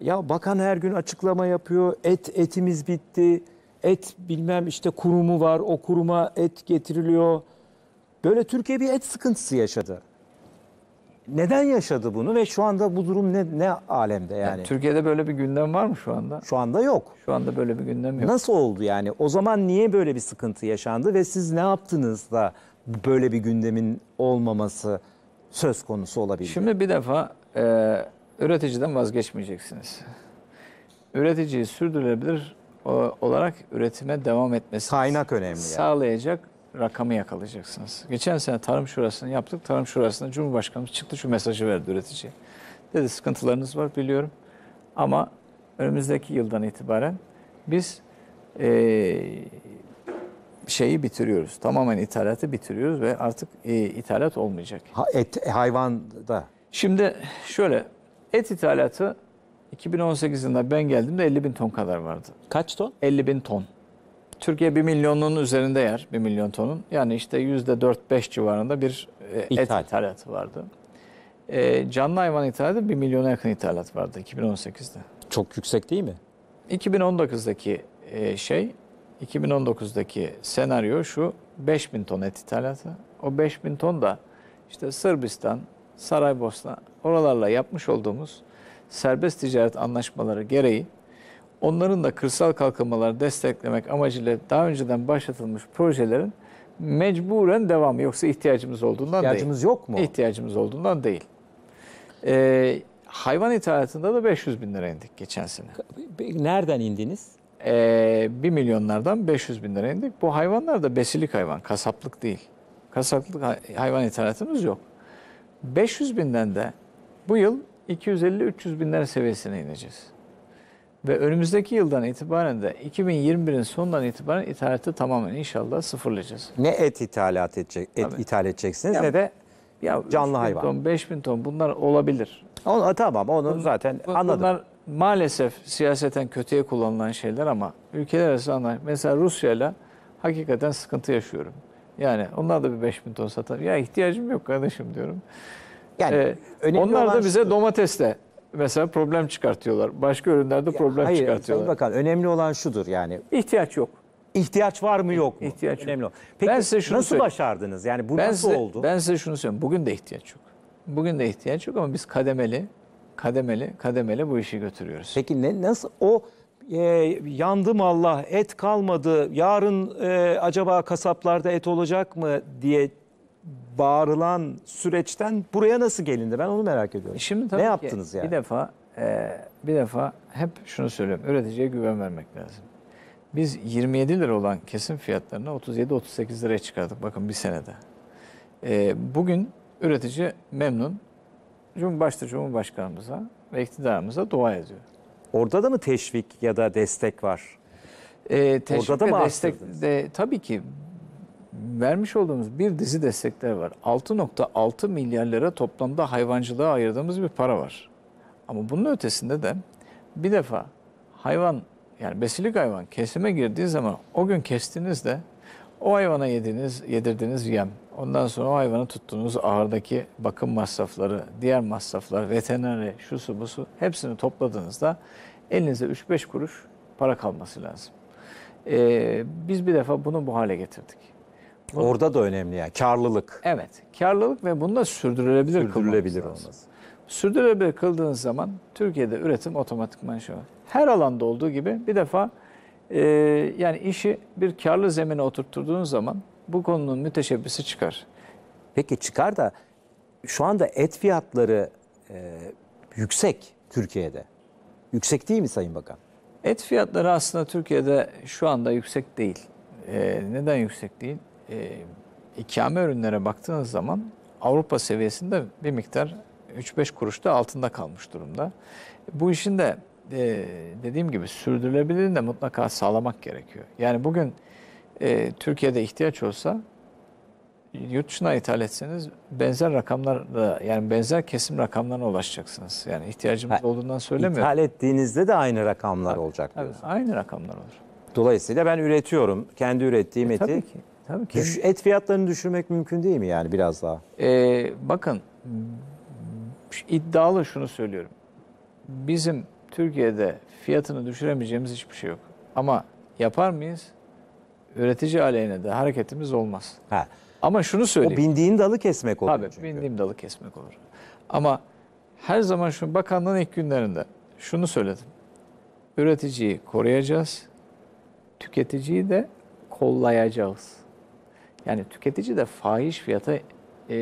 Ya bakan her gün açıklama yapıyor. Et etimiz bitti. Et bilmem işte kurumu var. O kuruma et getiriliyor. Böyle Türkiye bir et sıkıntısı yaşadı. Neden yaşadı bunu ve şu anda bu durum ne ne alemde yani? yani Türkiye'de böyle bir gündem var mı şu anda? Şu anda yok. Şu anda böyle bir gündem yok. Nasıl oldu yani? O zaman niye böyle bir sıkıntı yaşandı ve siz ne yaptınız da böyle bir gündemin olmaması söz konusu olabildi? Şimdi bir defa e, üreticiden vazgeçmeyeceksiniz. Üreticiyi sürdürülebilir olarak üretime devam etmesi kaynak önemli. Sağlayacak yani. rakamı yakalayacaksınız. Geçen sene Tarım Şurası'nı yaptık. Tarım Şurası'nda Cumhurbaşkanımız çıktı şu mesajı verdi üreticiye. Dedi sıkıntılarınız var biliyorum ama önümüzdeki yıldan itibaren biz e, şeyi bitiriyoruz. Tamamen ithalatı bitiriyoruz ve artık e, ithalat olmayacak. Ha, et, da. Şimdi şöyle Et ithalatı 2018 yılında ben geldiğimde 50 bin ton kadar vardı. Kaç ton? 50 bin ton. Türkiye 1 milyonun üzerinde yer, 1 milyon tonun. Yani işte %4-5 civarında bir e, et İthal. ithalatı vardı. E, canlı hayvan ithalatı 1 milyona yakın ithalat vardı 2018'de. Çok yüksek değil mi? 2019'daki e, şey, 2019'daki senaryo şu bin ton et ithalatı. O bin ton da işte Sırbistan, Saraybosna oralarla yapmış olduğumuz serbest ticaret anlaşmaları gereği onların da kırsal kalkınmaları desteklemek amacıyla daha önceden başlatılmış projelerin mecburen devamı yoksa ihtiyacımız olduğundan ihtiyacımız değil. yok mu? İhtiyacımız olduğundan değil. Ee, hayvan ithalatında da 500 bin lira indik geçen sene. Nereden indiniz? Ee, 1 milyonlardan 500 bin lira indik. Bu hayvanlar da besilik hayvan, kasaplık değil. Kasaplık hayvan ithalatımız yok. 500 binden de bu yıl 250-300 binler seviyesine ineceğiz. Ve önümüzdeki yıldan itibaren de 2021'in sonundan itibaren ithalatı tamamen inşallah sıfırlayacağız. Ne et ithalat edecek, et Tabii. ithal edeceksiniz ya, ne de ya canlı hayvan. 5 bin ton bunlar olabilir. Onu, tamam onu Bun, zaten anladım. Bunlar maalesef siyaseten kötüye kullanılan şeyler ama ülkeler arasında Mesela Rusya ile hakikaten sıkıntı yaşıyorum. Yani onlar da bir 5 bin ton satar. Ya ihtiyacım yok kardeşim diyorum. Yani ee, önemli onlar da bize domatesle mesela problem çıkartıyorlar. Başka ürünlerde ya, problem hayır, çıkartıyorlar. Hayır bakalım önemli olan şudur yani. İhtiyaç yok. İhtiyaç var mı yok mu? İhtiyaç önemli yok. Peki ben size şunu nasıl söyleyeyim. başardınız? Yani bu ben nasıl size, oldu? Ben size şunu söyleyeyim. Bugün de ihtiyaç yok. Bugün de ihtiyaç yok ama biz kademeli, kademeli, kademeli bu işi götürüyoruz. Peki ne nasıl o e, yandım Allah et kalmadı yarın e, acaba kasaplarda et olacak mı diye bağırılan süreçten buraya nasıl gelindi ben onu merak ediyorum. E şimdi tabii ne ki yaptınız yani? Bir defa e, bir defa hep şunu söylüyorum üreticiye güven vermek lazım. Biz 27 lira olan kesim fiyatlarını 37-38 liraya çıkardık bakın bir senede. E, bugün üretici memnun. Cumhurbaşta Cumhurbaşkanımıza ve iktidarımıza dua ediyor. Orada da mı teşvik ya da destek var? E, teşvik Orada da mı destek de, tabii ki vermiş olduğumuz bir dizi destekler var. 6.6 milyar lira toplamda hayvancılığa ayırdığımız bir para var. Ama bunun ötesinde de bir defa hayvan yani besilik hayvan kesime girdiği zaman o gün kestiğinizde o hayvana yediniz, yedirdiniz yem, ondan sonra o hayvanı tuttuğunuz ağırdaki bakım masrafları, diğer masraflar, veterineri, bu su, hepsini topladığınızda elinize 3-5 kuruş para kalması lazım. Ee, biz bir defa bunu bu hale getirdik. Bunu, Orada da önemli yani karlılık. Evet, karlılık ve bunda sürdürülebilir Sürdürülebilir olması. Sürdürülebilir kıldığınız zaman Türkiye'de üretim otomatikman şu. Her alanda olduğu gibi bir defa e, yani işi bir karlı zemine oturtturduğun zaman bu konunun müteşebbisi çıkar. Peki çıkar da şu anda et fiyatları e, yüksek Türkiye'de. Yüksek değil mi Sayın Bakan? Et fiyatları aslında Türkiye'de şu anda yüksek değil. E, neden yüksek değil? E, ikame ürünlere baktığınız zaman Avrupa seviyesinde bir miktar 3-5 kuruşta altında kalmış durumda. Bu işin de e, dediğim gibi sürdürülebilirliğini de mutlaka sağlamak gerekiyor. Yani bugün e, Türkiye'de ihtiyaç olsa yurt dışına ithal etseniz benzer rakamlarla yani benzer kesim rakamlarına ulaşacaksınız. Yani ihtiyacımız ha, olduğundan söylemiyorum. İthal ettiğinizde de aynı rakamlar tabii, olacak tabii, Aynı rakamlar olur. Dolayısıyla ben üretiyorum. Kendi ürettiğim e, eti. Tabii ki. Tabii ki. Düş, et fiyatlarını düşürmek mümkün değil mi yani biraz daha? Ee, bakın iddialı şunu söylüyorum. Bizim Türkiye'de fiyatını düşüremeyeceğimiz hiçbir şey yok. Ama yapar mıyız? Üretici aleyhine de hareketimiz olmaz. Ha. Ama şunu söyleyeyim. O bindiğin dalı kesmek olur. Tabii çünkü. bindiğim dalı kesmek olur. Ama her zaman şu bakanlığın ilk günlerinde şunu söyledim. Üreticiyi koruyacağız. Tüketiciyi de kollayacağız. Yani tüketici de fahiş fiyata e,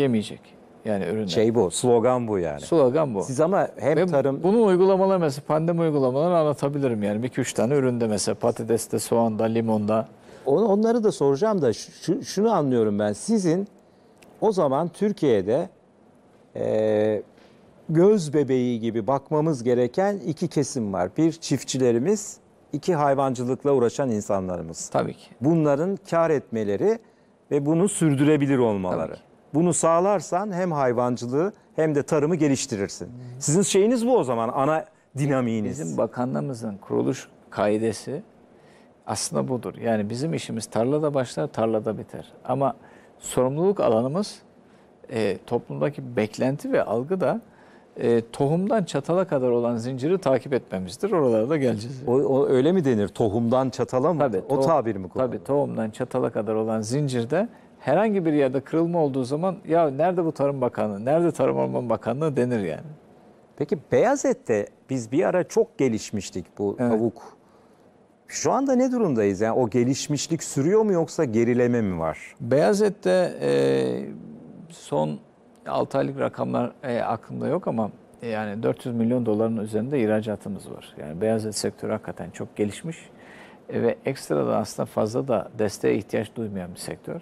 yemeyecek. Yani ürünler. Şey bu, slogan bu yani. Slogan bu. Siz ama hem Ve tarım... Bunun uygulamaları mesela pandemi uygulamalarını anlatabilirim yani. Bir iki üç tane üründe mesela patateste, soğanda, limonda. On, onları da soracağım da şu, şunu anlıyorum ben. Sizin o zaman Türkiye'de e, göz bebeği gibi bakmamız gereken iki kesim var. Bir çiftçilerimiz, iki hayvancılıkla uğraşan insanlarımız. Tabii ki. Bunların kar etmeleri ve bunu sürdürebilir olmaları. Tabii ki. Bunu sağlarsan hem hayvancılığı hem de tarımı geliştirirsin. Sizin şeyiniz bu o zaman ana dinamiğiniz. Bizim bakanlığımızın kuruluş kaidesi aslında budur. Yani bizim işimiz tarlada başlar, tarlada biter. Ama sorumluluk alanımız e, toplumdaki beklenti ve algı da e, tohumdan çatala kadar olan zinciri takip etmemizdir. Oralara da geleceğiz. O, o öyle mi denir? Tohumdan çatala mı? Tabii, o tohum, tabir mi kullanılır? Tabii tohumdan çatala kadar olan zincirde herhangi bir yerde kırılma olduğu zaman ya nerede bu Tarım bakanlığı nerede Tarım Orman Bakanlığı denir yani. Peki beyaz ette biz bir ara çok gelişmiştik bu evet. tavuk. Şu anda ne durumdayız? Yani o gelişmişlik sürüyor mu yoksa gerileme mi var? Beyaz ette e, son 6 aylık rakamlar e, aklımda yok ama e, yani 400 milyon doların üzerinde ihracatımız var. Yani beyaz et sektörü hakikaten çok gelişmiş e, ve ekstra da aslında fazla da desteğe ihtiyaç duymayan bir sektör.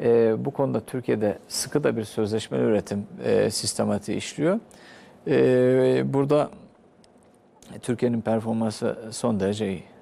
E, bu konuda Türkiye'de sıkı da bir sözleşmeli üretim e, sistematiği işliyor. E, burada Türkiye'nin performansı son derece iyi.